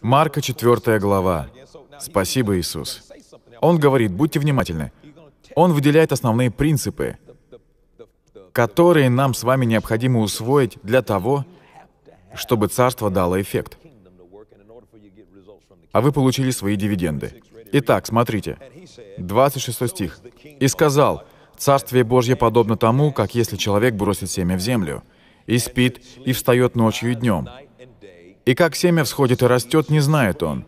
Марка 4 глава. Спасибо, Иисус. Он говорит, будьте внимательны. Он выделяет основные принципы, которые нам с вами необходимо усвоить для того, чтобы царство дало эффект. А вы получили свои дивиденды. Итак, смотрите, 26 стих. «И сказал, Царствие Божье подобно тому, как если человек бросит семя в землю, и спит, и встает ночью и днем, и как семя всходит и растет, не знает он.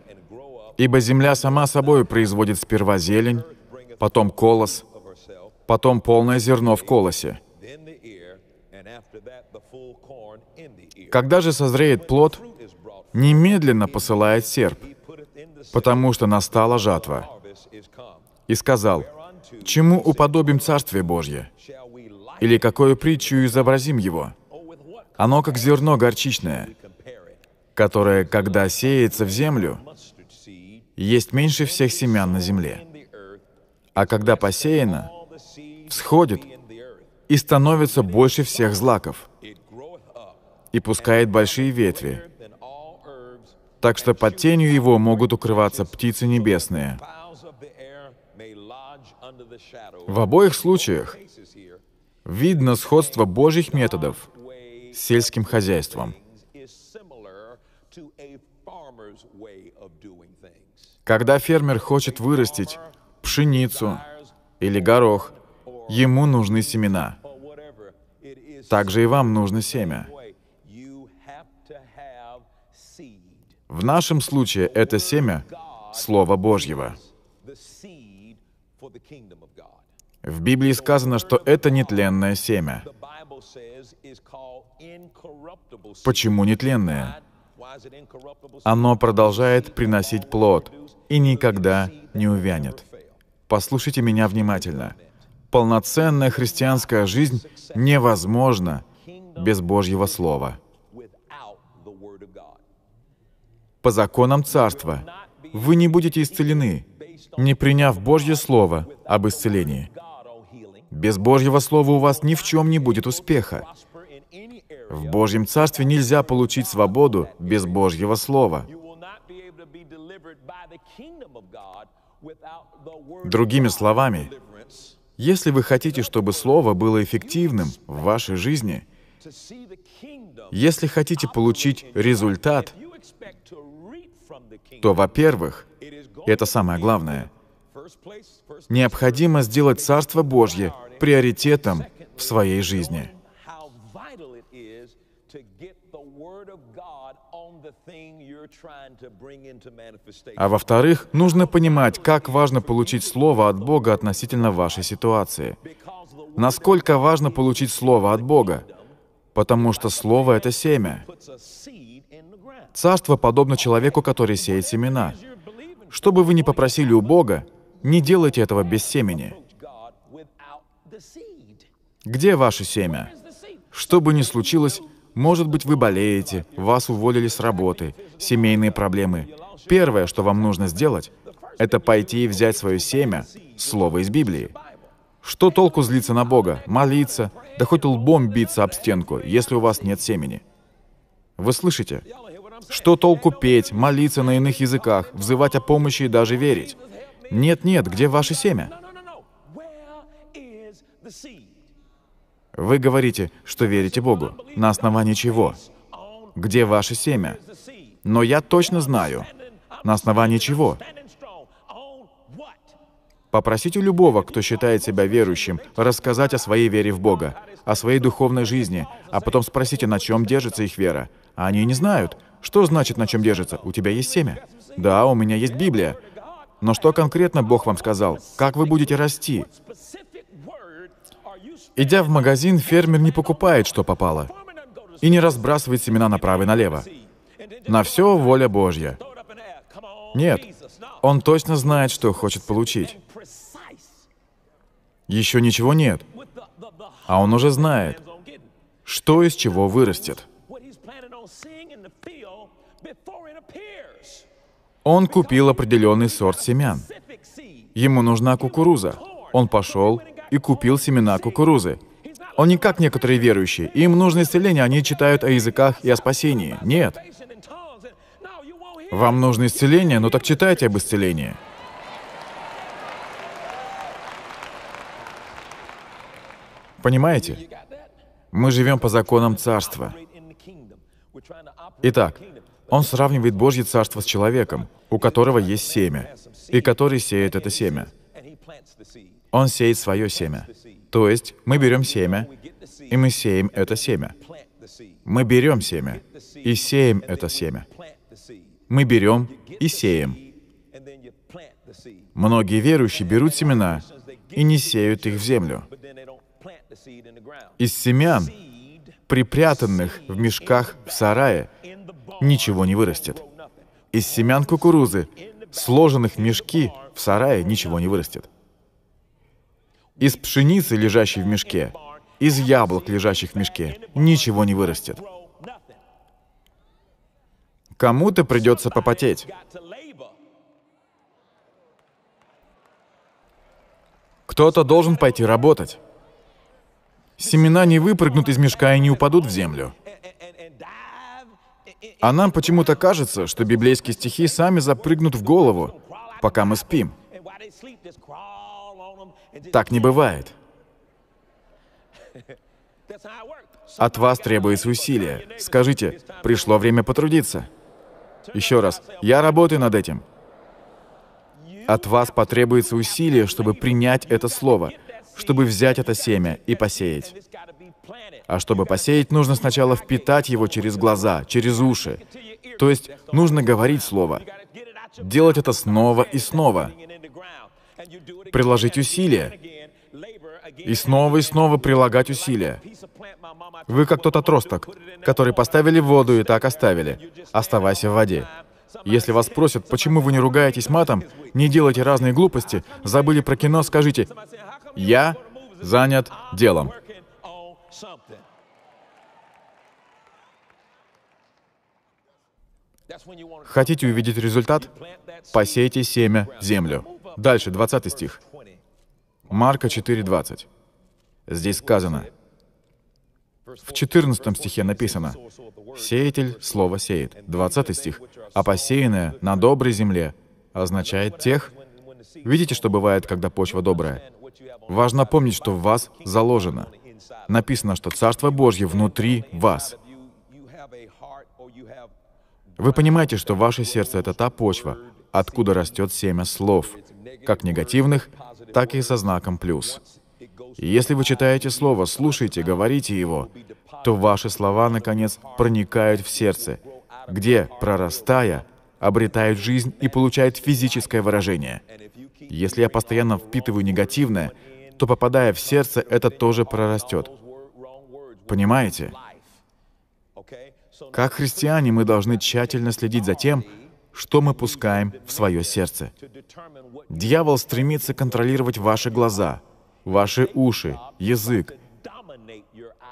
Ибо земля сама собой производит сперва зелень, потом колос, потом полное зерно в колосе. Когда же созреет плод, немедленно посылает серп, потому что настала жатва. И сказал, «Чему уподобим Царствие Божье? Или какую притчу изобразим его? Оно как зерно горчичное, которое, когда сеется в землю, есть меньше всех семян на земле. А когда посеяно, всходит и становится больше всех злаков, и пускает большие ветви, так что под тенью его могут укрываться птицы небесные. В обоих случаях видно сходство Божьих методов с сельским хозяйством — Когда фермер хочет вырастить пшеницу или горох, ему нужны семена. Также и вам нужно семя. В нашем случае это семя — Слово Божьего. В Библии сказано, что это нетленное семя. Почему нетленное? Оно продолжает приносить плод — и никогда не увянет. Послушайте меня внимательно. Полноценная христианская жизнь невозможна без Божьего Слова. По законам Царства вы не будете исцелены, не приняв Божье Слово об исцелении. Без Божьего Слова у вас ни в чем не будет успеха. В Божьем Царстве нельзя получить свободу без Божьего Слова. Другими словами, если вы хотите, чтобы Слово было эффективным в вашей жизни, если хотите получить результат, то, во-первых, это самое главное, необходимо сделать Царство Божье приоритетом в своей жизни. А во-вторых, нужно понимать, как важно получить Слово от Бога относительно вашей ситуации. Насколько важно получить Слово от Бога? Потому что Слово — это семя. Царство подобно человеку, который сеет семена. Что бы вы ни попросили у Бога, не делайте этого без семени. Где ваше семя? Что бы ни случилось, может быть, вы болеете, вас уволили с работы, семейные проблемы. Первое, что вам нужно сделать, это пойти и взять свое семя, слово из Библии. Что толку злиться на Бога, молиться, да хоть лбом биться об стенку, если у вас нет семени? Вы слышите? Что толку петь, молиться на иных языках, взывать о помощи и даже верить? Нет-нет, где ваше семя? Вы говорите, что верите Богу. На основании чего? Где ваше семя? Но я точно знаю, на основании чего. Попросите любого, кто считает себя верующим, рассказать о своей вере в Бога, о своей духовной жизни, а потом спросите, на чем держится их вера. А они не знают. Что значит, на чем держится? У тебя есть семя? Да, у меня есть Библия. Но что конкретно Бог вам сказал? Как вы будете расти? Идя в магазин, фермер не покупает, что попало, и не разбрасывает семена направо и налево. На все воля Божья. Нет, он точно знает, что хочет получить. Еще ничего нет. А он уже знает, что из чего вырастет. Он купил определенный сорт семян. Ему нужна кукуруза. Он пошел и купил семена кукурузы. Он не как некоторые верующие. Им нужно исцеление, они читают о языках и о спасении. Нет. Вам нужно исцеление, ну так читайте об исцелении. Понимаете? Мы живем по законам царства. Итак, он сравнивает Божье царство с человеком, у которого есть семя, и который сеет это семя. Он сеет свое семя. То есть мы берем семя, и мы сеем это семя. Мы берем семя и сеем это семя. Мы берем и сеем. Многие верующие берут семена и не сеют их в землю. Из семян, припрятанных в мешках в сарае, ничего не вырастет. Из семян кукурузы, сложенных в мешки в сарае, ничего не вырастет. Из пшеницы, лежащей в мешке, из яблок, лежащих в мешке, ничего не вырастет. Кому-то придется попотеть. Кто-то должен пойти работать. Семена не выпрыгнут из мешка и не упадут в землю. А нам почему-то кажется, что библейские стихи сами запрыгнут в голову, пока мы спим. Так не бывает. От вас требуется усилие. Скажите, пришло время потрудиться. Еще раз, я работаю над этим. От вас потребуется усилие, чтобы принять это слово, чтобы взять это семя и посеять. А чтобы посеять, нужно сначала впитать его через глаза, через уши. То есть нужно говорить слово. Делать это снова и снова. Приложить усилия и снова и снова прилагать усилия. Вы как тот отросток, который поставили в воду и так оставили. Оставайся в воде. Если вас спросят, почему вы не ругаетесь матом, не делайте разные глупости, забыли про кино, скажите «Я занят делом». Хотите увидеть результат? Посейте семя в землю. Дальше, 20 стих. Марка 4.20. Здесь сказано, в 14 стихе написано, «Сеятель слово сеет». 20 стих. «А посеянное на доброй земле» означает тех... Видите, что бывает, когда почва добрая? Важно помнить, что в вас заложено. Написано, что Царство Божье внутри вас. Вы понимаете, что ваше сердце — это та почва, откуда растет семя слов, как негативных, так и со знаком плюс. Если вы читаете слово, слушаете, говорите его, то ваши слова, наконец, проникают в сердце, где, прорастая, обретают жизнь и получают физическое выражение. Если я постоянно впитываю негативное, то, попадая в сердце, это тоже прорастет. Понимаете? Как христиане мы должны тщательно следить за тем, что мы пускаем в свое сердце. Дьявол стремится контролировать ваши глаза, ваши уши, язык,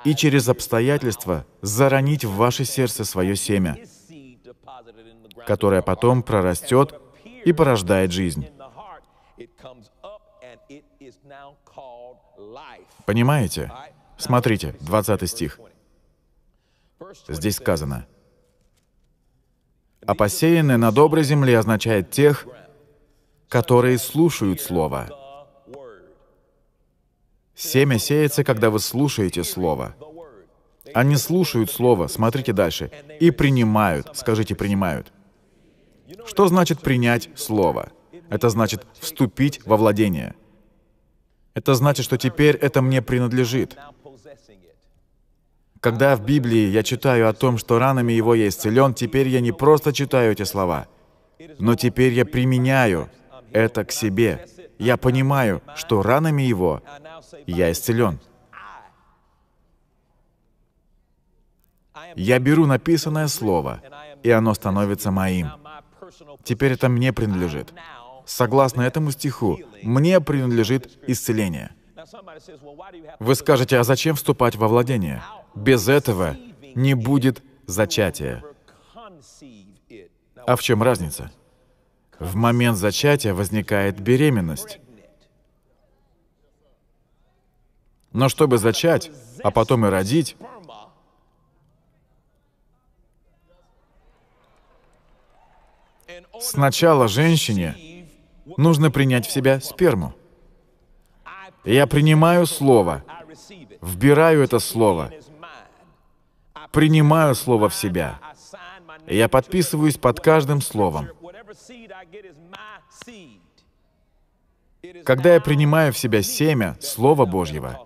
и через обстоятельства заронить в ваше сердце свое семя, которое потом прорастет и порождает жизнь. Понимаете? Смотрите, 20 стих. Здесь сказано, а посеянное на доброй земле означает тех, которые слушают Слово. Семя сеется, когда вы слушаете Слово. Они слушают Слово, смотрите дальше, и принимают, скажите «принимают». Что значит «принять Слово»? Это значит «вступить во владение». Это значит, что теперь это мне принадлежит. Когда в Библии я читаю о том, что ранами Его я исцелен, теперь я не просто читаю эти слова, но теперь я применяю это к себе. Я понимаю, что ранами Его я исцелен. Я беру написанное слово, и оно становится моим. Теперь это мне принадлежит. Согласно этому стиху, мне принадлежит исцеление. Вы скажете, а зачем вступать во владение? Без этого не будет зачатия. А в чем разница? В момент зачатия возникает беременность. Но чтобы зачать, а потом и родить, сначала женщине нужно принять в себя сперму. Я принимаю слово, вбираю это слово, принимаю Слово в себя. я подписываюсь под каждым словом. Когда я принимаю в себя семя Слова Божьего,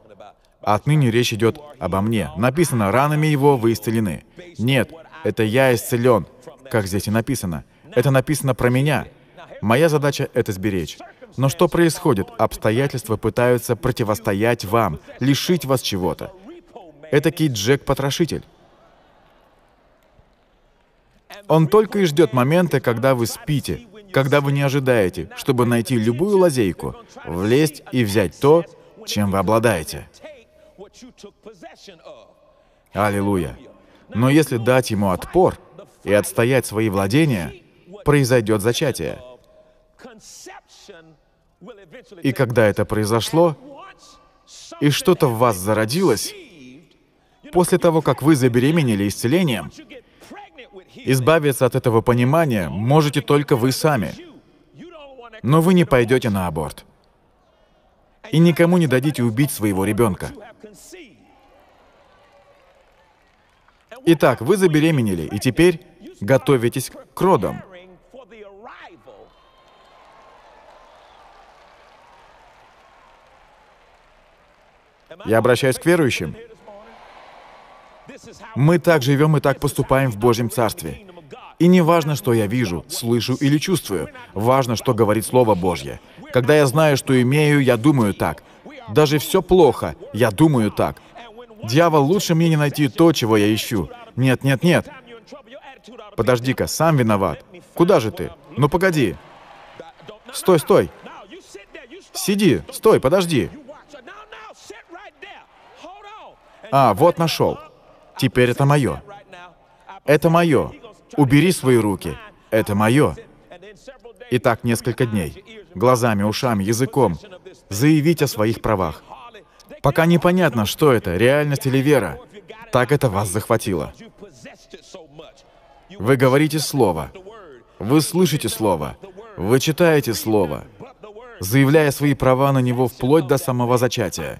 отныне речь идет обо мне. Написано, ранами его вы исцелены. Нет, это я исцелен, как здесь и написано. Это написано про меня. Моя задача — это сберечь. Но что происходит? Обстоятельства пытаются противостоять вам, лишить вас чего-то. Этакий Джек-потрошитель. Он только и ждет момента, когда вы спите, когда вы не ожидаете, чтобы найти любую лазейку, влезть и взять то, чем вы обладаете. Аллилуйя. Но если дать ему отпор и отстоять свои владения, произойдет зачатие. И когда это произошло, и что-то в вас зародилось, после того, как вы забеременели исцелением, Избавиться от этого понимания можете только вы сами. Но вы не пойдете на аборт. И никому не дадите убить своего ребенка. Итак, вы забеременели, и теперь готовитесь к родам. Я обращаюсь к верующим. Мы так живем и так поступаем в Божьем Царстве. И не важно, что я вижу, слышу или чувствую, важно, что говорит Слово Божье. Когда я знаю, что имею, я думаю так. Даже все плохо, я думаю так. Дьявол, лучше мне не найти то, чего я ищу. Нет, нет, нет. Подожди-ка, сам виноват. Куда же ты? Ну погоди. Стой, стой. Сиди, стой, подожди. А, вот нашел. Теперь это мое. Это мое. Убери свои руки. Это мое. И так несколько дней. Глазами, ушами, языком. Заявить о своих правах. Пока непонятно, что это, реальность или вера. Так это вас захватило. Вы говорите слово. Вы слышите слово. Вы читаете слово, заявляя свои права на него вплоть до самого зачатия.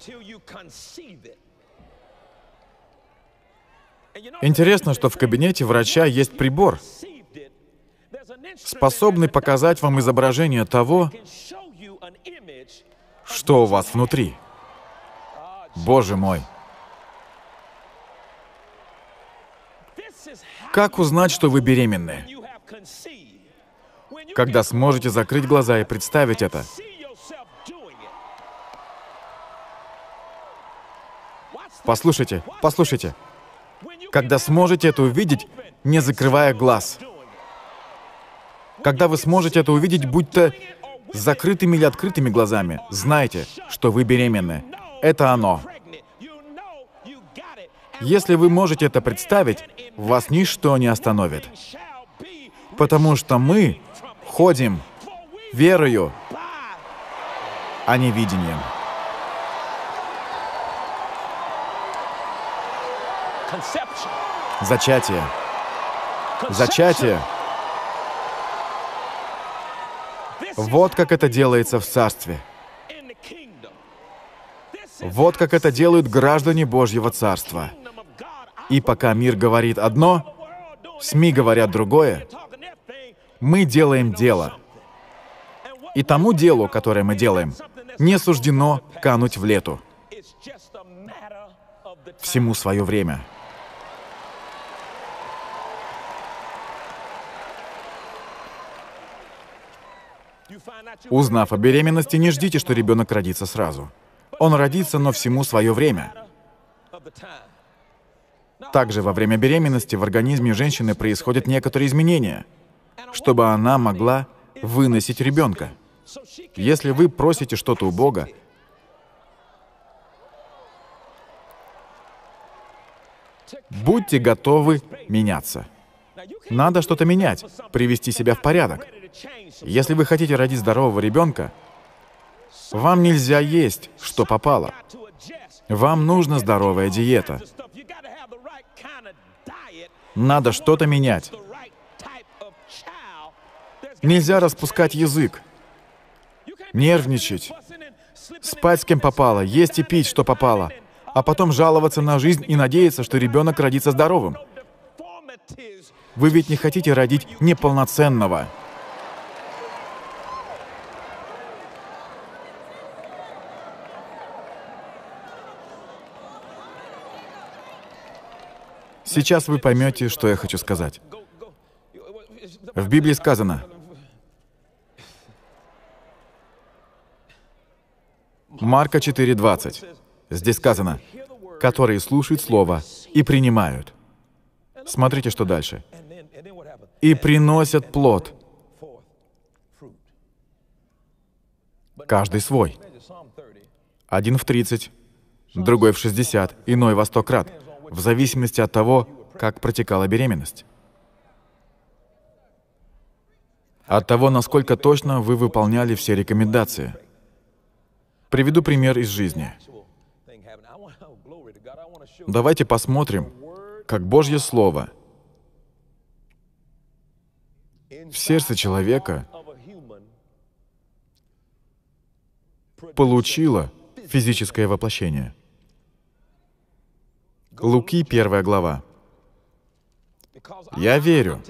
Интересно, что в кабинете врача есть прибор, способный показать вам изображение того, что у вас внутри. Боже мой! Как узнать, что вы беременны? Когда сможете закрыть глаза и представить это. Послушайте, послушайте, когда сможете это увидеть, не закрывая глаз. Когда вы сможете это увидеть, будь то с закрытыми или открытыми глазами, знайте, что вы беременны. Это оно. Если вы можете это представить, вас ничто не остановит. Потому что мы ходим верою, а не видением. Зачатие. Зачатие. Вот как это делается в царстве. Вот как это делают граждане Божьего царства. И пока мир говорит одно, СМИ говорят другое, мы делаем дело. И тому делу, которое мы делаем, не суждено кануть в лету. Всему свое время. Узнав о беременности, не ждите, что ребенок родится сразу. Он родится, но всему свое время. Также во время беременности в организме женщины происходят некоторые изменения, чтобы она могла выносить ребенка. Если вы просите что-то у Бога, будьте готовы меняться. Надо что-то менять, привести себя в порядок. Если вы хотите родить здорового ребенка, вам нельзя есть, что попало. Вам нужна здоровая диета. Надо что-то менять. Нельзя распускать язык, нервничать, спать с кем попало, есть и пить, что попало, а потом жаловаться на жизнь и надеяться, что ребенок родится здоровым. Вы ведь не хотите родить неполноценного. Сейчас вы поймете, что я хочу сказать. В Библии сказано, Марка 4.20. Здесь сказано, которые слушают Слово и принимают. Смотрите, что дальше. И приносят плод. Каждый свой. Один в 30, другой в 60, иной во сто крат в зависимости от того, как протекала беременность. От того, насколько точно вы выполняли все рекомендации. Приведу пример из жизни. Давайте посмотрим, как Божье Слово в сердце человека получило физическое воплощение. Луки, первая глава. Я верю,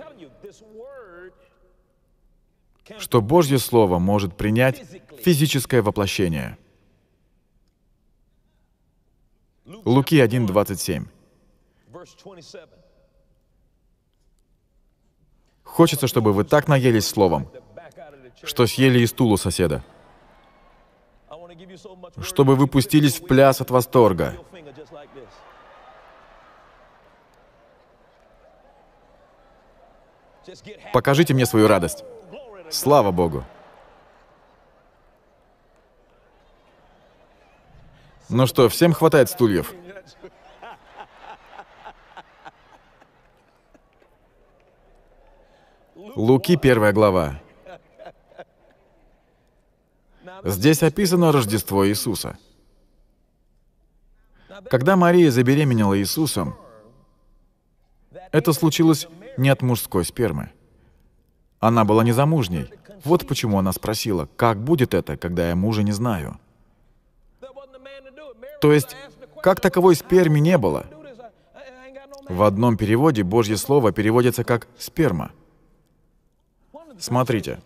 что Божье Слово может принять физическое воплощение. Луки 1.27. Хочется, чтобы вы так наелись словом, что съели из стул соседа, чтобы вы пустились в пляс от восторга, Покажите мне свою радость. Слава Богу. Ну что, всем хватает стульев? Луки, первая глава. Здесь описано Рождество Иисуса. Когда Мария забеременела Иисусом, это случилось не от мужской спермы. Она была незамужней. Вот почему она спросила, как будет это, когда я мужа не знаю. То есть, как таковой сперми не было. В одном переводе Божье Слово переводится как «сперма». Смотрите.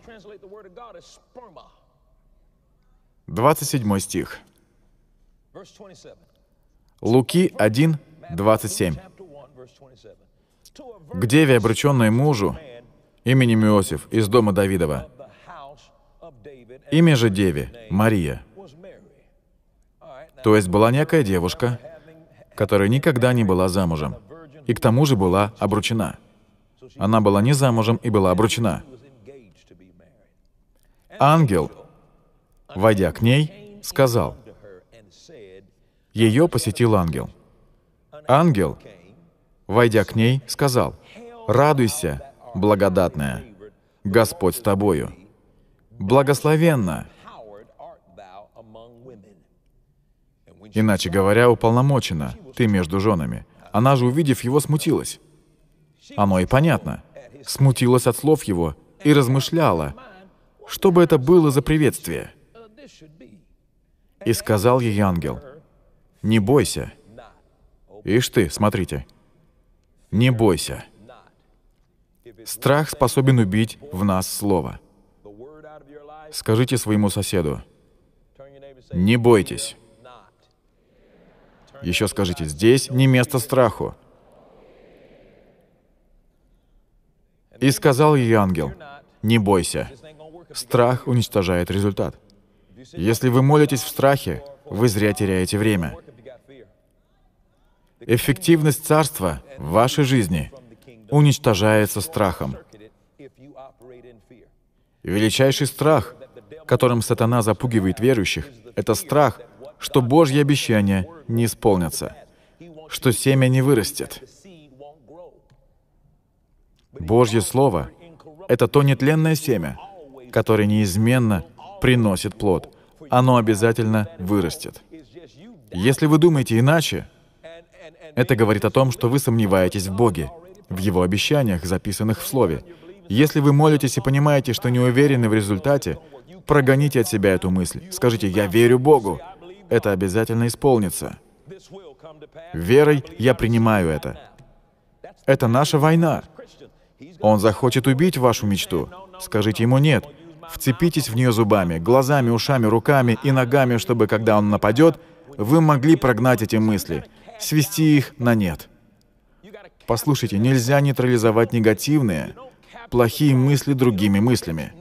27 стих. Луки 1, 27 к деве, обреченной мужу именем Иосиф из дома Давидова. Имя же деве — Мария. То есть была некая девушка, которая никогда не была замужем, и к тому же была обручена. Она была не замужем и была обручена. Ангел, войдя к ней, сказал, «Ее посетил ангел». Ангел Войдя к ней, сказал, «Радуйся, благодатная, Господь с тобою. благословенно. иначе говоря, уполномочена, ты между женами. Она же, увидев его, смутилась. Оно и понятно. Смутилась от слов его и размышляла, что бы это было за приветствие. И сказал ей ангел, «Не бойся». Ишь ты, смотрите, не бойся. Страх способен убить в нас слово. Скажите своему соседу, не бойтесь. Еще скажите, здесь не место страху. И сказал ей ангел, не бойся. Страх уничтожает результат. Если вы молитесь в страхе, вы зря теряете время. Эффективность царства в вашей жизни уничтожается страхом. Величайший страх, которым сатана запугивает верующих, это страх, что Божьи обещания не исполнятся, что семя не вырастет. Божье Слово — это то нетленное семя, которое неизменно приносит плод. Оно обязательно вырастет. Если вы думаете иначе, это говорит о том, что вы сомневаетесь в Боге, в Его обещаниях, записанных в Слове. Если вы молитесь и понимаете, что не уверены в результате, прогоните от себя эту мысль. Скажите «Я верю Богу». Это обязательно исполнится. Верой я принимаю это. Это наша война. Он захочет убить вашу мечту. Скажите ему «нет». Вцепитесь в нее зубами, глазами, ушами, руками и ногами, чтобы, когда он нападет, вы могли прогнать эти мысли свести их на нет. Послушайте, нельзя нейтрализовать негативные, плохие мысли другими мыслями.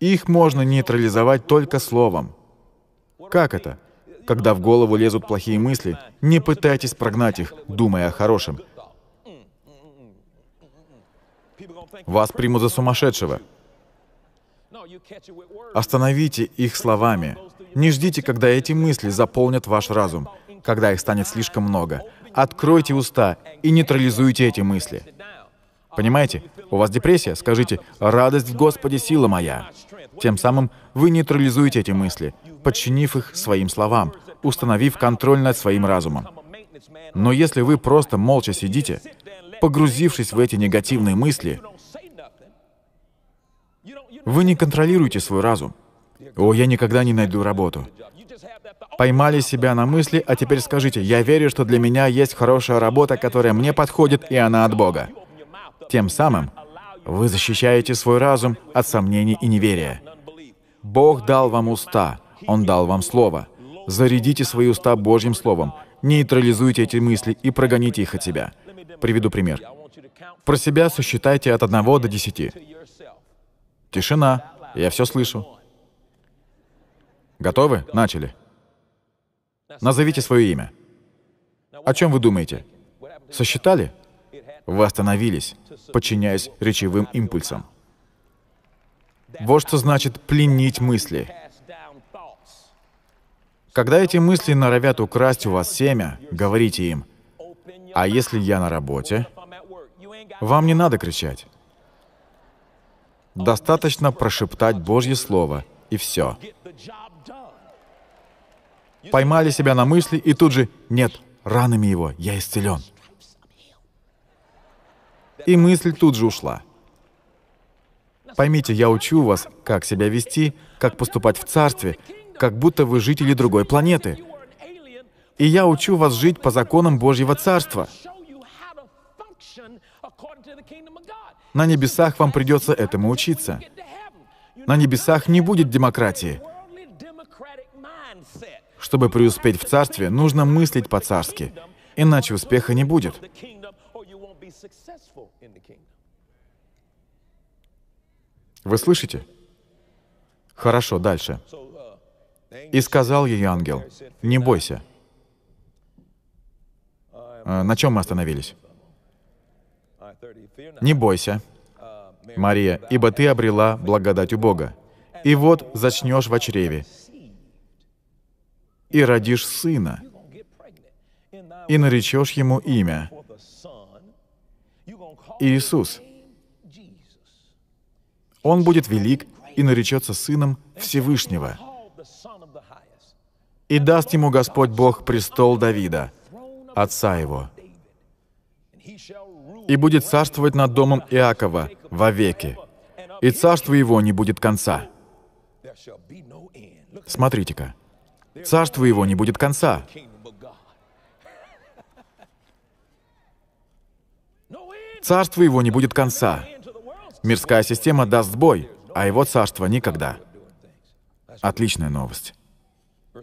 Их можно нейтрализовать только словом. Как это? Когда в голову лезут плохие мысли, не пытайтесь прогнать их, думая о хорошем. Вас примут за сумасшедшего. Остановите их словами. Не ждите, когда эти мысли заполнят ваш разум, когда их станет слишком много. Откройте уста и нейтрализуйте эти мысли. Понимаете? У вас депрессия? Скажите «Радость в Господе – сила моя». Тем самым вы нейтрализуете эти мысли, подчинив их своим словам, установив контроль над своим разумом. Но если вы просто молча сидите, погрузившись в эти негативные мысли, вы не контролируете свой разум. «О, я никогда не найду работу». Поймали себя на мысли, а теперь скажите, я верю, что для меня есть хорошая работа, которая мне подходит, и она от Бога. Тем самым вы защищаете свой разум от сомнений и неверия. Бог дал вам уста, Он дал вам слово. Зарядите свои уста Божьим словом, нейтрализуйте эти мысли и прогоните их от себя. Приведу пример. Про себя сосчитайте от 1 до 10. Тишина. Я все слышу. Готовы? Начали. Назовите свое имя. О чем вы думаете? Сосчитали? Вы остановились, подчиняясь речевым импульсам. Вот что значит пленить мысли. Когда эти мысли норовят украсть у вас семя, говорите им, «А если я на работе?» Вам не надо кричать. Достаточно прошептать Божье Слово, и все поймали себя на мысли и тут же «нет, ранами его, я исцелен». И мысль тут же ушла. Поймите, я учу вас, как себя вести, как поступать в царстве, как будто вы жители другой планеты. И я учу вас жить по законам Божьего Царства. На небесах вам придется этому учиться. На небесах не будет демократии — чтобы преуспеть в царстве, нужно мыслить по-царски, иначе успеха не будет. Вы слышите? Хорошо, дальше. И сказал ей ангел, не бойся. А, на чем мы остановились? Не бойся, Мария, ибо ты обрела благодать у Бога. И вот зачнешь в чреве, и родишь сына, и наречешь ему имя Иисус. Он будет велик и наречется сыном Всевышнего. И даст ему Господь Бог престол Давида, отца его. И будет царствовать над домом Иакова вовеки, и царство его не будет конца. Смотрите-ка. Царству его не будет конца. Царству его не будет конца. Мирская система даст сбой, а его царство никогда. Отличная новость.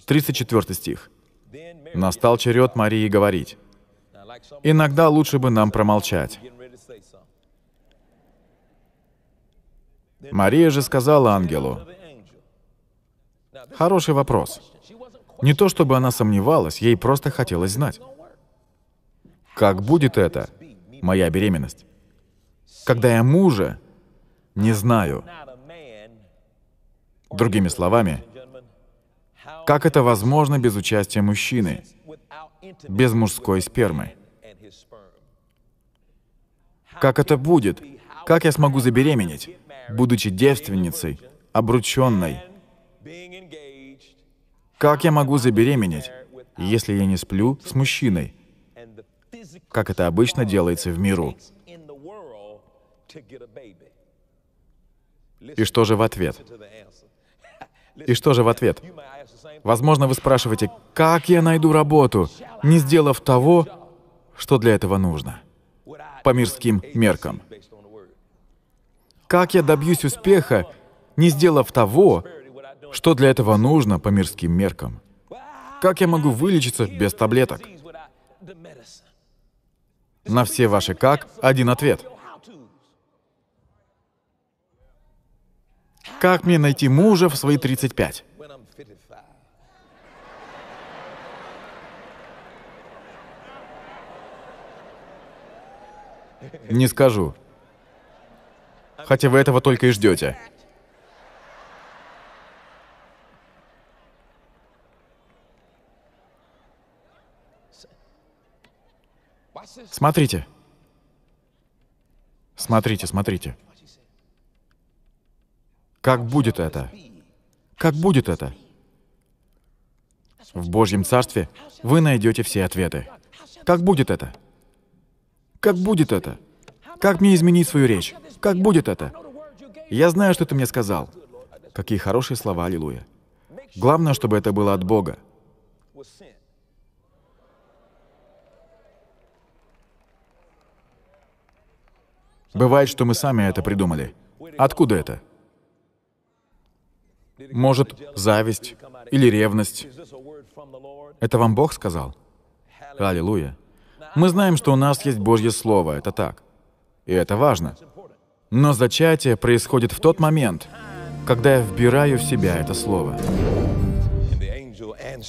34 стих. Настал черед Марии говорить. Иногда лучше бы нам промолчать. Мария же сказала ангелу. Хороший вопрос. Не то чтобы она сомневалась, ей просто хотелось знать. Как будет это, моя беременность? Когда я мужа, не знаю. Другими словами, как это возможно без участия мужчины, без мужской спермы? Как это будет? Как я смогу забеременеть, будучи девственницей, обрученной, как я могу забеременеть, если я не сплю с мужчиной, как это обычно делается в миру? И что же в ответ? И что же в ответ? Возможно, вы спрашиваете, как я найду работу, не сделав того, что для этого нужно, по мирским меркам? Как я добьюсь успеха, не сделав того, что для этого нужно по мирским меркам? Как я могу вылечиться без таблеток? На все ваши «как» один ответ. Как мне найти мужа в свои 35? Не скажу. Хотя вы этого только и ждете. Смотрите. Смотрите, смотрите. Как будет это? Как будет это? В Божьем Царстве вы найдете все ответы. Как будет это? Как будет это? Как мне изменить свою речь? Как будет это? Я знаю, что ты мне сказал. Какие хорошие слова, аллилуйя. Главное, чтобы это было от Бога. Бывает, что мы сами это придумали. Откуда это? Может, зависть или ревность. Это вам Бог сказал? Аллилуйя. Мы знаем, что у нас есть Божье Слово, это так. И это важно. Но зачатие происходит в тот момент, когда я вбираю в себя это Слово.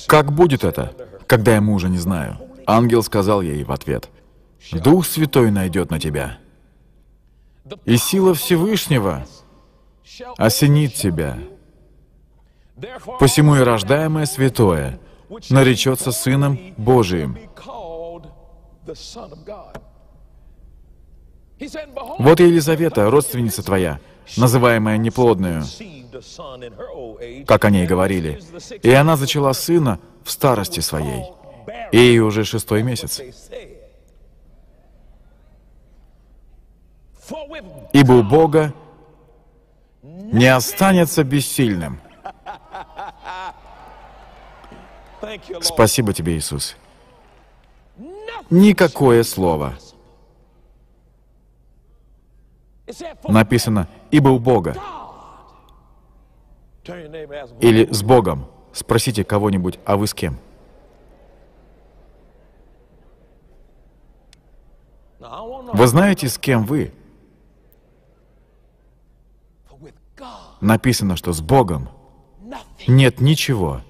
Как будет это, когда я мужа не знаю? Ангел сказал ей в ответ, «Дух Святой найдет на тебя, и сила Всевышнего осенит тебя. Посему и рождаемое святое наречется Сыном Божиим. Вот Елизавета, родственница твоя, называемая неплодную, как о ней говорили, и она зачала сына в старости своей, и ей уже шестой месяц. ибо у Бога не останется бессильным. Спасибо тебе, Иисус. Никакое слово. Написано, ибо у Бога. Или с Богом. Спросите кого-нибудь, а вы с кем? Вы знаете, с кем вы? Написано, что с Богом нет ничего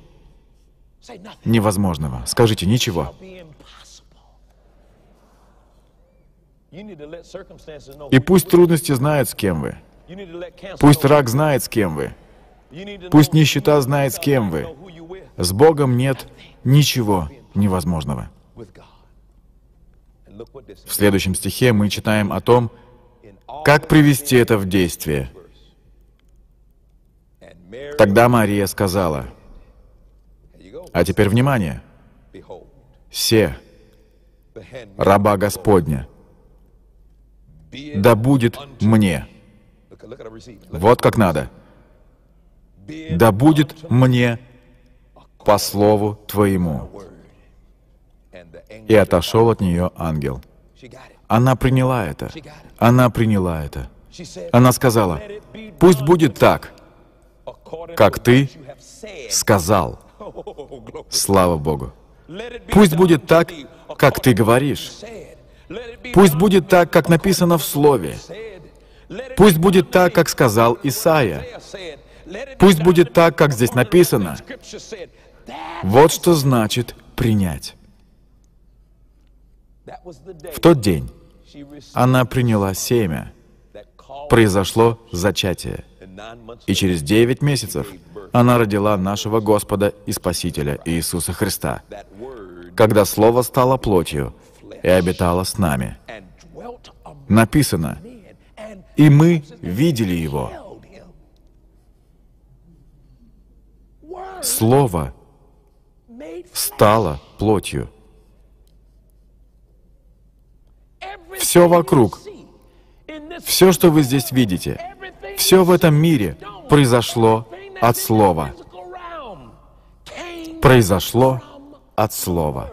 невозможного. Скажите, ничего. И пусть трудности знают, с кем вы. Пусть рак знает, с кем вы. Пусть нищета знает, с кем вы. С Богом нет ничего невозможного. В следующем стихе мы читаем о том, как привести это в действие. Тогда Мария сказала, «А теперь внимание! Все. раба Господня, да будет мне». Вот как надо. «Да будет мне по слову Твоему». И отошел от нее ангел. Она приняла это. Она приняла это. Она сказала, «Пусть будет так» как ты сказал. Слава Богу. Пусть будет так, как ты говоришь. Пусть будет так, как написано в Слове. Пусть будет так, как сказал Исаия. Пусть будет так, как здесь написано. Вот что значит принять. В тот день она приняла семя. Произошло зачатие. И через девять месяцев она родила нашего Господа и Спасителя Иисуса Христа, когда Слово стало плотью и обитало с нами. Написано, «И мы видели Его». Слово стало плотью. Все вокруг, все, что вы здесь видите, все в этом мире произошло от Слова. Произошло от Слова.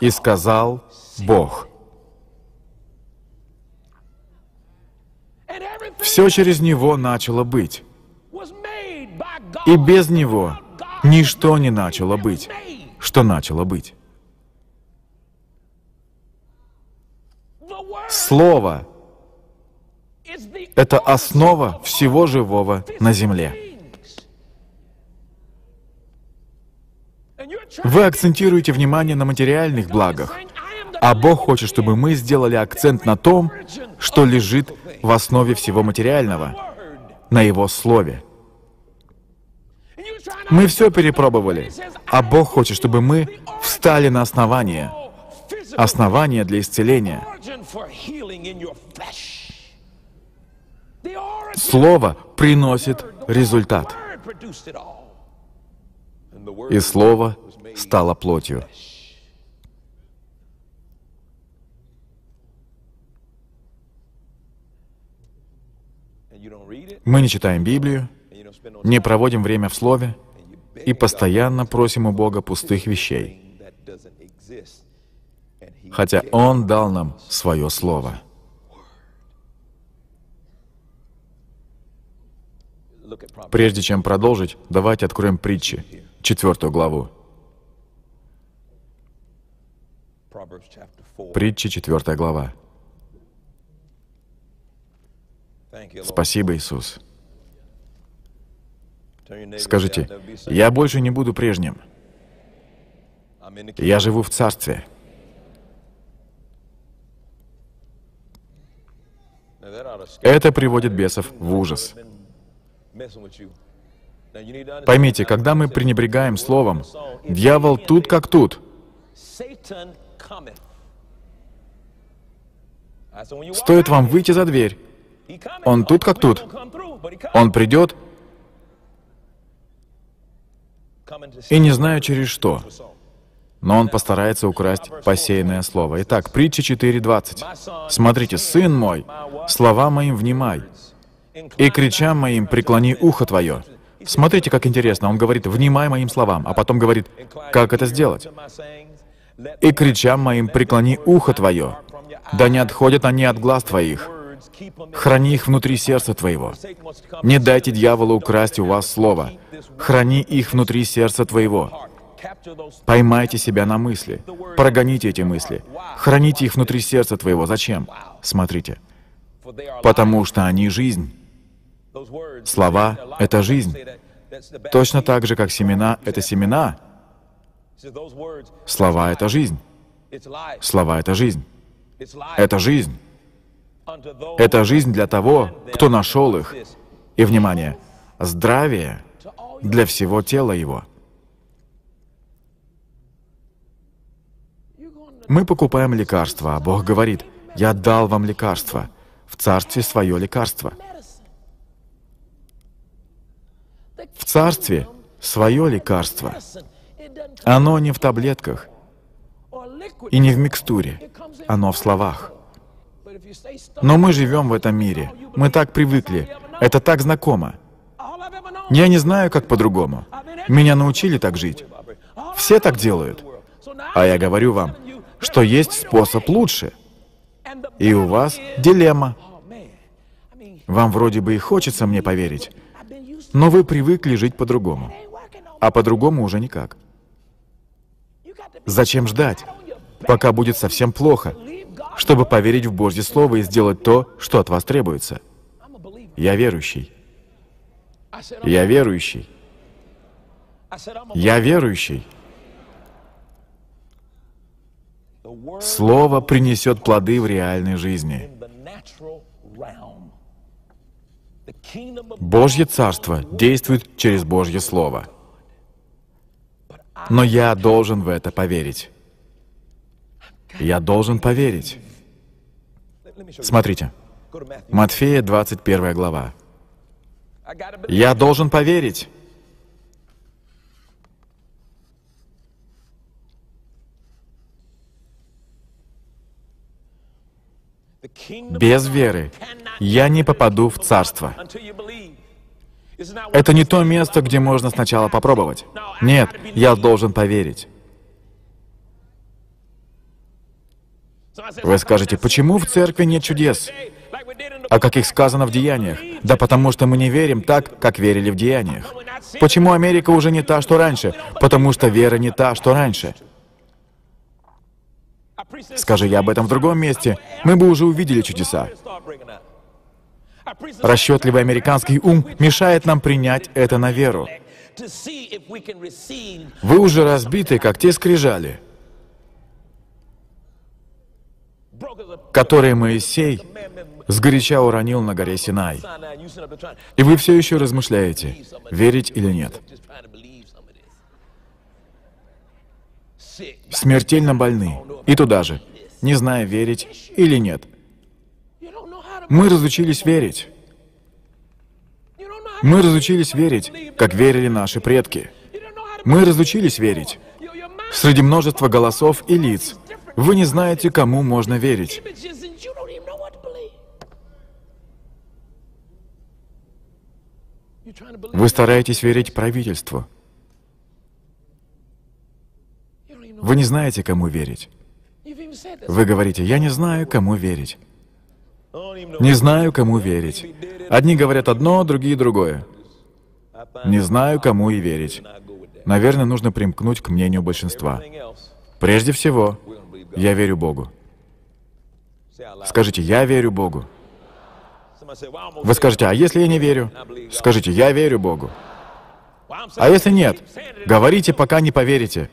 И сказал Бог. Все через Него начало быть. И без Него ничто не начало быть, что начало быть. Слово это основа всего живого на Земле. Вы акцентируете внимание на материальных благах, а Бог хочет, чтобы мы сделали акцент на том, что лежит в основе всего материального, на Его Слове. Мы все перепробовали, а Бог хочет, чтобы мы встали на основание, основание для исцеления. Слово приносит результат. И Слово стало плотью. Мы не читаем Библию, не проводим время в Слове и постоянно просим у Бога пустых вещей, хотя Он дал нам свое Слово. Прежде чем продолжить, давайте откроем притчи, четвертую главу. Притчи, четвертая глава. Спасибо, Иисус. Скажите, я больше не буду прежним. Я живу в Царстве. Это приводит бесов в ужас. Поймите, когда мы пренебрегаем словом, дьявол тут как тут. Стоит вам выйти за дверь, он тут как тут. Он придет, и не знаю через что, но он постарается украсть посеянное слово. Итак, притча 4.20. «Смотрите, сын мой, слова моим внимай, и кричам моим преклони ухо твое». Смотрите, как интересно. Он говорит, внимай моим словам, а потом говорит, как это сделать? «И кричам моим преклони ухо твое, да не отходят они от глаз твоих, храни их внутри сердца твоего. Не дайте дьяволу украсть у вас слово, храни их внутри сердца твоего. Поймайте себя на мысли, прогоните эти мысли, храните их внутри сердца твоего. Зачем? Смотрите. Потому что они жизнь. Слова — это жизнь. Точно так же, как семена — это семена. Слова — это жизнь. Слова — это жизнь. Это жизнь. Это жизнь для того, кто нашел их. И, внимание, здравие для всего тела его. Мы покупаем лекарства, а Бог говорит, «Я дал вам лекарство, в Царстве свое лекарство». В царстве свое лекарство. Оно не в таблетках и не в микстуре, оно в словах. Но мы живем в этом мире, мы так привыкли, это так знакомо. Я не знаю, как по-другому. Меня научили так жить. Все так делают. А я говорю вам, что есть способ лучше. И у вас дилемма. Вам вроде бы и хочется мне поверить, но вы привыкли жить по-другому. А по-другому уже никак. Зачем ждать, пока будет совсем плохо, чтобы поверить в Божье Слово и сделать то, что от вас требуется? Я верующий. Я верующий. Я верующий. Слово принесет плоды в реальной жизни. Божье Царство действует через Божье Слово. Но я должен в это поверить. Я должен поверить. Смотрите. Матфея 21 глава. Я должен поверить. Без веры я не попаду в Царство. Это не то место, где можно сначала попробовать. Нет, я должен поверить. Вы скажете, почему в церкви нет чудес? А как их сказано в деяниях? Да потому что мы не верим так, как верили в деяниях. Почему Америка уже не та, что раньше? Потому что вера не та, что раньше. Скажи я об этом в другом месте, мы бы уже увидели чудеса. Расчетливый американский ум мешает нам принять это на веру. Вы уже разбиты, как те скрижали, которые Моисей сгоряча уронил на горе Синай. И вы все еще размышляете, верить или нет. смертельно больны, и туда же, не зная, верить или нет. Мы разучились верить. Мы разучились верить, как верили наши предки. Мы разучились верить. Среди множества голосов и лиц вы не знаете, кому можно верить. Вы стараетесь верить правительству, Вы не знаете, кому верить. Вы говорите, я не знаю, кому верить. Не знаю, кому верить. Одни говорят одно, другие другое. Не знаю, кому и верить. Наверное, нужно примкнуть к мнению большинства. Прежде всего, я верю Богу. Скажите, я верю Богу. Вы скажете, а если я не верю? Скажите, я верю Богу. А если нет, говорите, пока не поверите.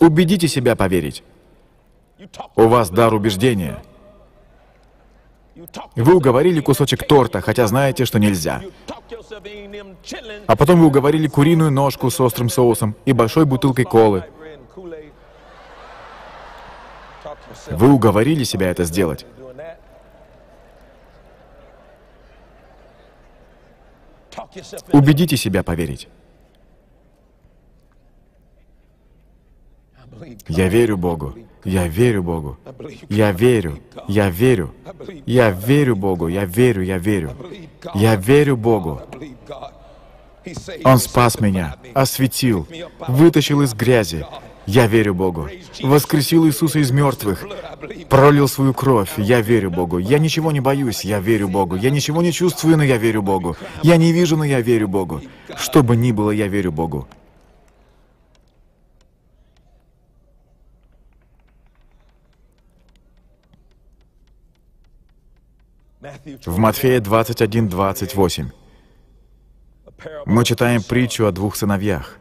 Убедите себя поверить. У вас дар убеждения. Вы уговорили кусочек торта, хотя знаете, что нельзя. А потом вы уговорили куриную ножку с острым соусом и большой бутылкой колы. Вы уговорили себя это сделать. Убедите себя поверить. Я верю Богу. Я верю Богу. Я верю. Я верю. Я верю Богу. Я верю. Я верю. Я верю Богу. Он спас меня, осветил, вытащил из грязи. Я верю Богу. Воскресил Иисуса из мертвых, пролил свою кровь. Я верю Богу. Я ничего не боюсь, я верю Богу. Я ничего не чувствую, но я верю Богу. Я не вижу, но я верю Богу. Что бы ни было, я верю Богу. В Матфея 21, 28 мы читаем притчу о двух сыновьях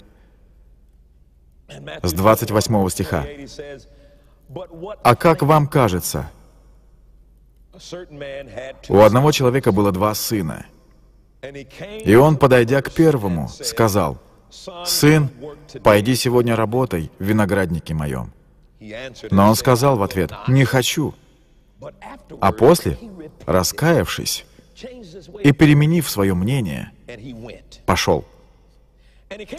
с 28 стиха. «А как вам кажется, у одного человека было два сына, и он, подойдя к первому, сказал, «Сын, пойди сегодня работай в винограднике моем». Но он сказал в ответ, «Не хочу, а после, раскаявшись и переменив свое мнение, пошел.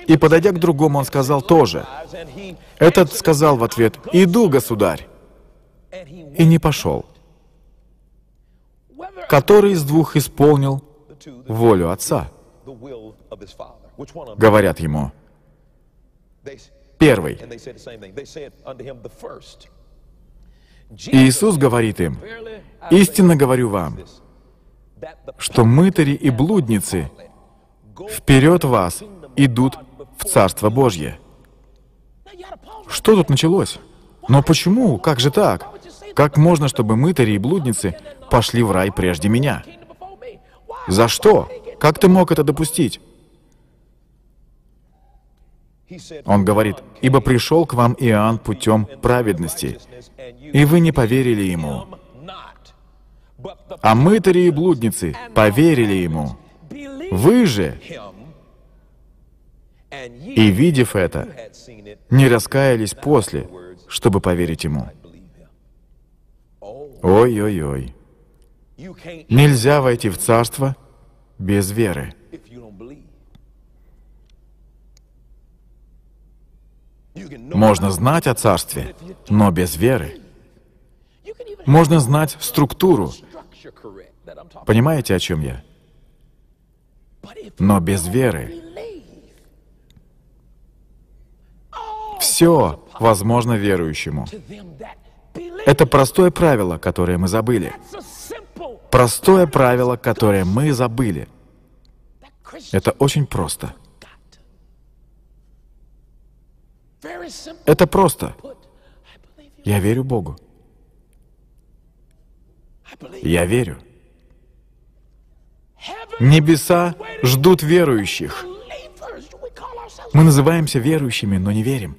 И, подойдя к другому, он сказал тоже. Этот сказал в ответ, «Иду, государь!» И не пошел. Который из двух исполнил волю отца? Говорят ему, первый. Иисус говорит им, «Истинно говорю вам, что мытари и блудницы вперед вас идут в Царство Божье». Что тут началось? Но почему? Как же так? Как можно, чтобы мытари и блудницы пошли в рай прежде меня? За что? Как ты мог это допустить? Он говорит, «Ибо пришел к вам Иоанн путем праведности, и вы не поверили ему. А мытари и блудницы поверили ему. Вы же, и видев это, не раскаялись после, чтобы поверить ему». Ой-ой-ой. Нельзя войти в царство без веры. Можно знать о Царстве, но без веры. Можно знать структуру. Понимаете, о чем я? Но без веры все возможно верующему. Это простое правило, которое мы забыли. Простое правило, которое мы забыли. Это очень просто. Это просто. Я верю Богу. Я верю. Небеса ждут верующих. Мы называемся верующими, но не верим.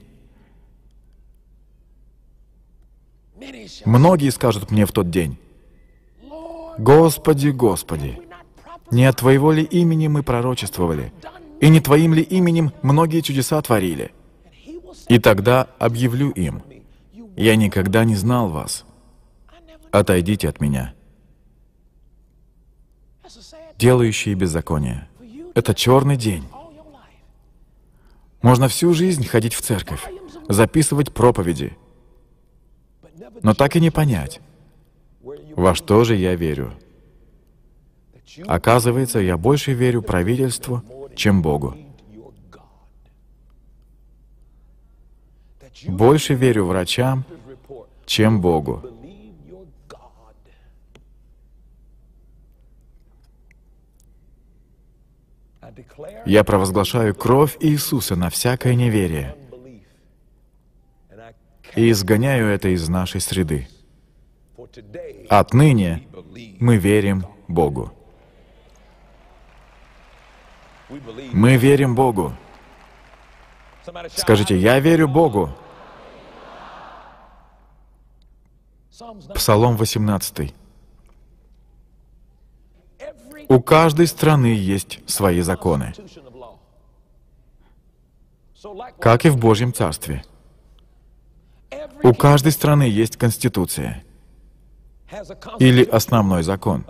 Многие скажут мне в тот день, «Господи, Господи, не от Твоего ли имени мы пророчествовали, и не Твоим ли именем многие чудеса творили?» И тогда объявлю им, я никогда не знал вас. Отойдите от меня. Делающие беззаконие. Это черный день. Можно всю жизнь ходить в церковь, записывать проповеди, но так и не понять, во что же я верю. Оказывается, я больше верю правительству, чем Богу. Больше верю врачам, чем Богу. Я провозглашаю кровь Иисуса на всякое неверие и изгоняю это из нашей среды. Отныне мы верим Богу. Мы верим Богу. Скажите, я верю Богу. Псалом 18. У каждой страны есть свои законы, как и в Божьем Царстве. У каждой страны есть конституция или основной закон.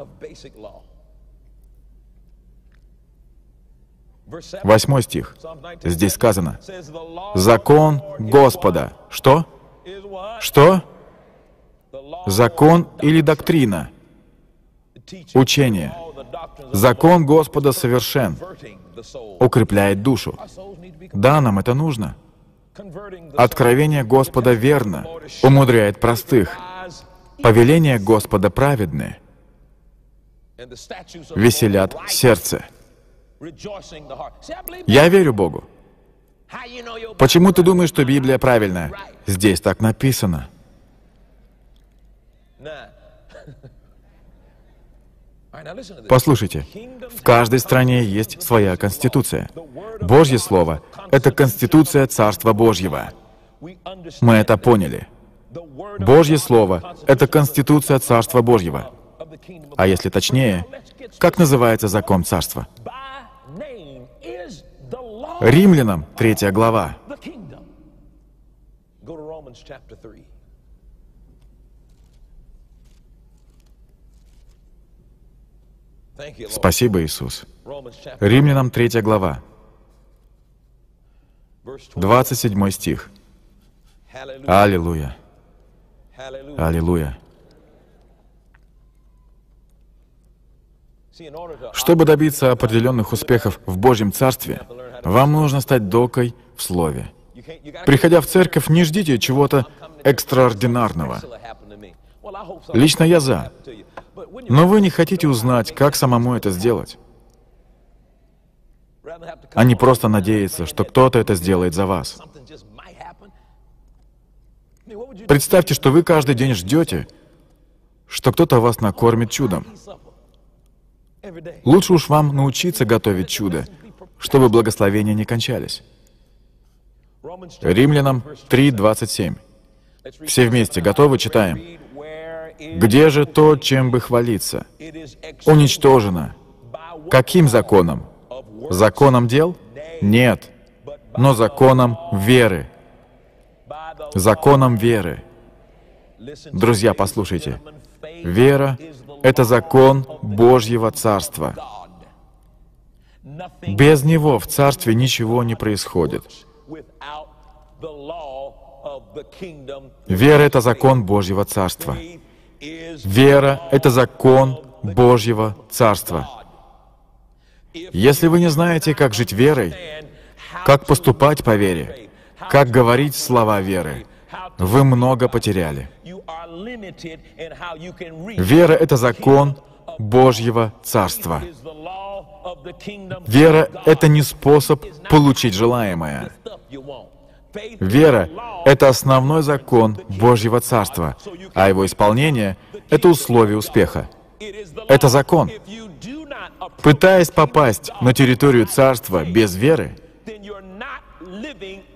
Восьмой стих. Здесь сказано, «Закон Господа». Что? Что? закон или доктрина, учение. Закон Господа совершен, укрепляет душу. Да, нам это нужно. Откровение Господа верно, умудряет простых. Повеления Господа праведны, веселят сердце. Я верю Богу. Почему ты думаешь, что Библия правильная? Здесь так написано. Послушайте, в каждой стране есть своя конституция. Божье Слово — это конституция Царства Божьего. Мы это поняли. Божье Слово — это конституция Царства Божьего. А если точнее, как называется закон Царства? Римлянам 3 глава. Спасибо, Иисус. Римлянам 3 глава, 27 стих. Аллилуйя. Аллилуйя. Чтобы добиться определенных успехов в Божьем Царстве, вам нужно стать докой в Слове. Приходя в церковь, не ждите чего-то экстраординарного. Лично я за. Но вы не хотите узнать, как самому это сделать. Они просто надеются, что кто-то это сделает за вас. Представьте, что вы каждый день ждете, что кто-то вас накормит чудом. Лучше уж вам научиться готовить чудо, чтобы благословения не кончались. Римлянам 3.27. Все вместе готовы, читаем. Где же то, чем бы хвалиться? Уничтожено. Каким законом? Законом дел? Нет, но законом веры. Законом веры. Друзья, послушайте. Вера — это закон Божьего Царства. Без него в Царстве ничего не происходит. Вера — это закон Божьего Царства. Вера — это закон Божьего Царства. Если вы не знаете, как жить верой, как поступать по вере, как говорить слова веры, вы много потеряли. Вера — это закон Божьего Царства. Вера — это не способ получить желаемое. Вера — это основной закон Божьего Царства, а его исполнение — это условие успеха. Это закон. Пытаясь попасть на территорию Царства без веры,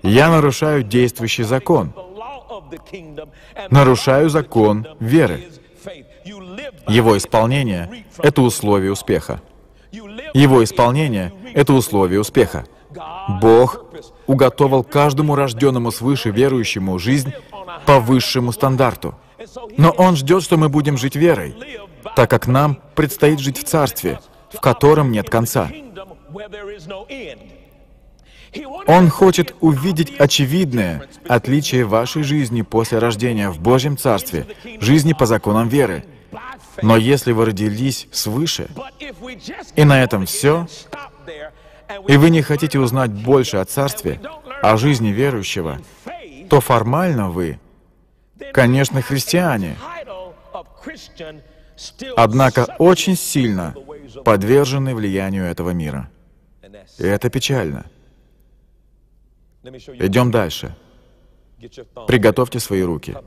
я нарушаю действующий закон, нарушаю закон веры. Его исполнение — это условие успеха. Его исполнение — это условие успеха. Бог уготовал каждому рожденному свыше верующему жизнь по высшему стандарту. Но Он ждет, что мы будем жить верой, так как нам предстоит жить в Царстве, в котором нет конца. Он хочет увидеть очевидное отличие вашей жизни после рождения в Божьем Царстве, жизни по законам веры. Но если вы родились свыше, и на этом все, и вы не хотите узнать больше о Царстве, о жизни верующего, то формально вы, конечно, христиане, однако очень сильно подвержены влиянию этого мира. И это печально. Идем дальше. Приготовьте свои руки.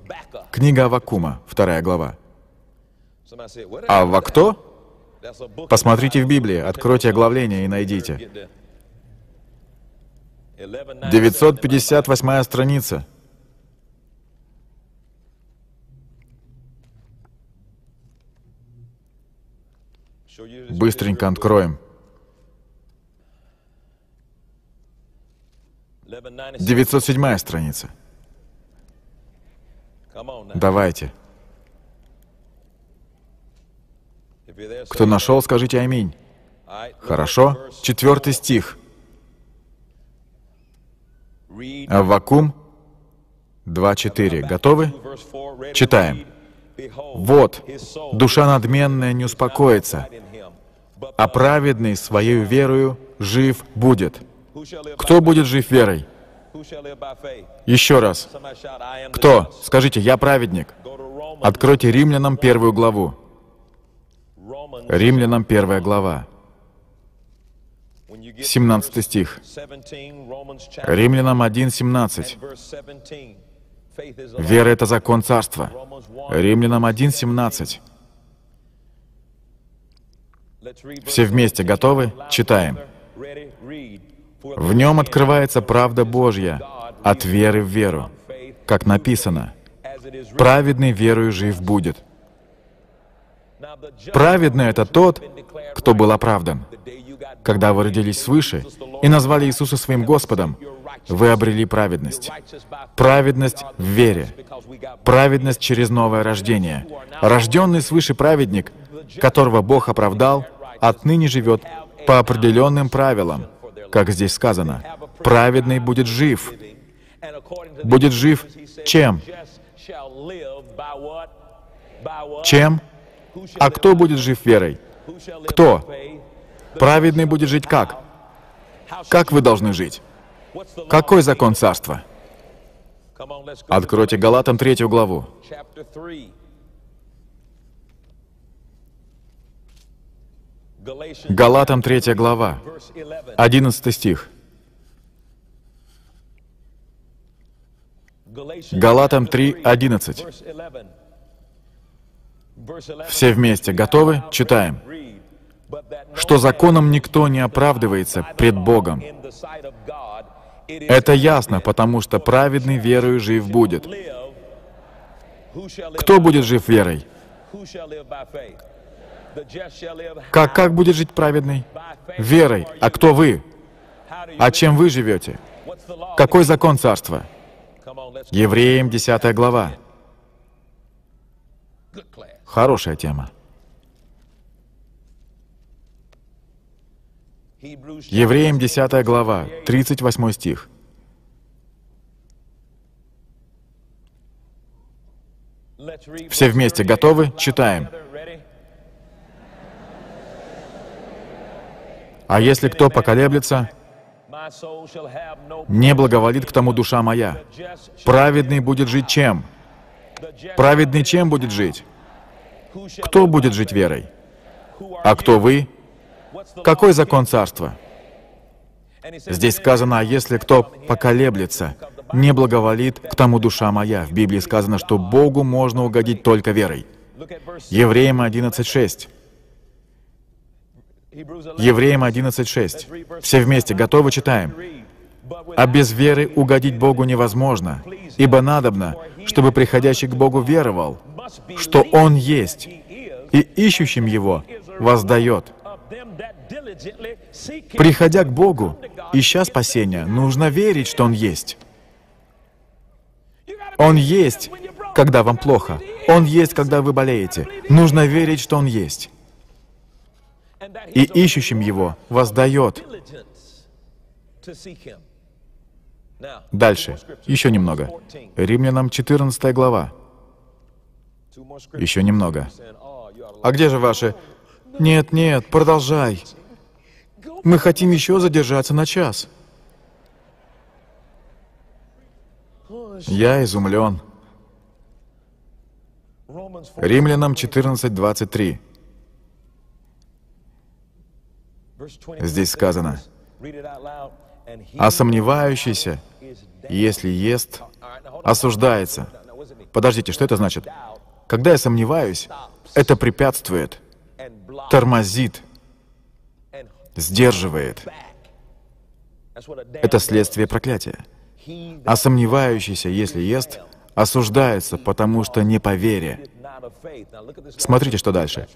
Книга Авакума, вторая глава. А во кто? Посмотрите в Библии, откройте оглавление и найдите. 958 страница. Быстренько откроем. 907 страница. Давайте. Кто нашел, скажите «Аминь». Хорошо? Четвертый стих. Аввакум 2.4. Готовы? Читаем. «Вот, душа надменная не успокоится, а праведный своей верою жив будет». Кто будет жив верой? Еще раз. Кто? Скажите, я праведник. Откройте римлянам первую главу. Римлянам 1 глава, 17 стих. Римлянам 1, 17. Вера — это закон Царства. Римлянам 1, 17. Все вместе готовы? Читаем. В нем открывается правда Божья от веры в веру, как написано, «Праведный верою жив будет». Праведный — это тот, кто был оправдан. Когда вы родились свыше и назвали Иисуса своим Господом, вы обрели праведность. Праведность в вере. Праведность через новое рождение. Рожденный свыше праведник, которого Бог оправдал, отныне живет по определенным правилам, как здесь сказано. Праведный будет жив. Будет жив чем? Чем? А кто будет жив верой? Кто? Праведный будет жить как? Как вы должны жить? Какой закон царства? Откройте Галатам третью главу. Галатам 3 глава, 11 стих. Галатам 3, 11. Все вместе готовы? Читаем. «Что законом никто не оправдывается пред Богом. Это ясно, потому что праведный верою жив будет». Кто будет жив верой? Как, как будет жить праведный? Верой. А кто вы? А чем вы живете? Какой закон царства? Евреям 10 глава. Хорошая тема. Евреям 10 глава, 38 стих. Все вместе готовы? Читаем. А если кто поколеблется, не благоволит к тому душа моя. Праведный будет жить чем? Праведный чем будет жить? Кто будет жить верой? А кто вы? Какой закон царства? Здесь сказано, а если кто поколеблется, не благоволит к тому душа моя. В Библии сказано, что Богу можно угодить только верой. Евреям 11.6. Евреям 11.6. Все вместе, готовы, читаем. «А без веры угодить Богу невозможно, ибо надобно, чтобы приходящий к Богу веровал, что Он есть, и ищущим Его воздает. Приходя к Богу, ища спасения, нужно верить, что Он есть. Он есть, когда вам плохо. Он есть, когда вы болеете. Нужно верить, что Он есть. И ищущим Его воздает. Дальше, еще немного. Римлянам 14 глава. Еще немного. А где же ваши? Нет, нет, продолжай. Мы хотим еще задержаться на час. Я изумлен. Римлянам 14.23. Здесь сказано, «А сомневающийся, если ест, осуждается». Подождите, что это значит? Когда я сомневаюсь, это препятствует, тормозит, сдерживает. Это следствие проклятия. А сомневающийся, если ест, осуждается, потому что не по вере. Смотрите, что дальше.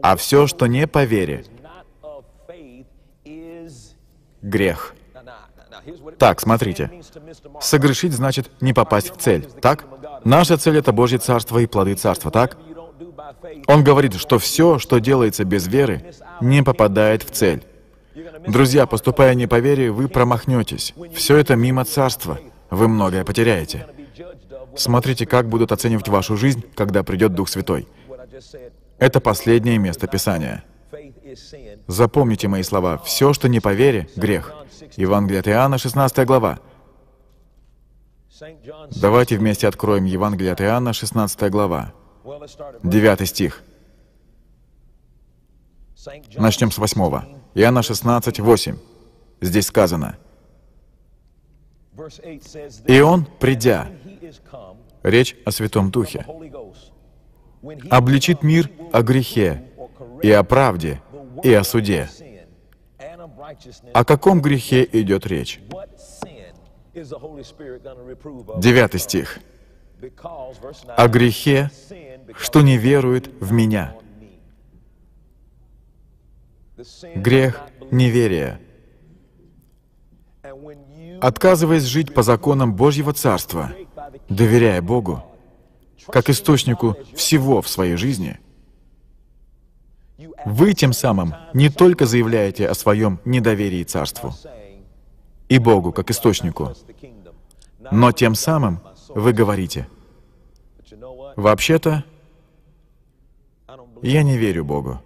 А все, что не по вере, грех. Так, смотрите. Согрешить значит не попасть в цель, так? Наша цель — это Божье Царство и плоды Царства, так? Он говорит, что все, что делается без веры, не попадает в цель. Друзья, поступая не по вере, вы промахнетесь. Все это мимо Царства. Вы многое потеряете. Смотрите, как будут оценивать вашу жизнь, когда придет Дух Святой. Это последнее место Писания. Запомните мои слова. Все, что не по вере, — грех. Евангелие от Иоанна, 16 глава. Давайте вместе откроем Евангелие от Иоанна, 16 глава, 9 стих. Начнем с 8. Иоанна 16, 8. Здесь сказано, «И он, придя, речь о Святом Духе, обличит мир о грехе и о правде и о суде». О каком грехе идет речь? Девятый стих. «О грехе, что не верует в Меня». Грех неверия. Отказываясь жить по законам Божьего Царства, доверяя Богу, как источнику всего в своей жизни, вы тем самым не только заявляете о своем недоверии Царству, и Богу как источнику. Но тем самым вы говорите, вообще-то, я не верю Богу.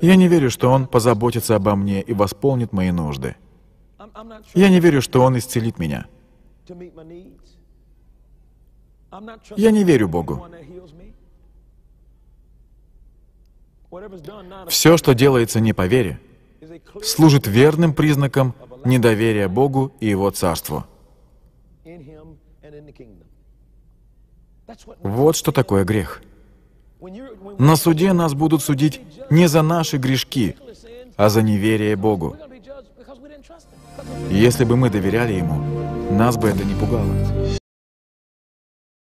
Я не верю, что Он позаботится обо мне и восполнит мои нужды. Я не верю, что Он исцелит меня. Я не верю Богу. Все, что делается не по вере, служит верным признаком недоверия Богу и Его Царству. Вот что такое грех. На суде нас будут судить не за наши грешки, а за неверие Богу. Если бы мы доверяли Ему, нас бы это не пугало.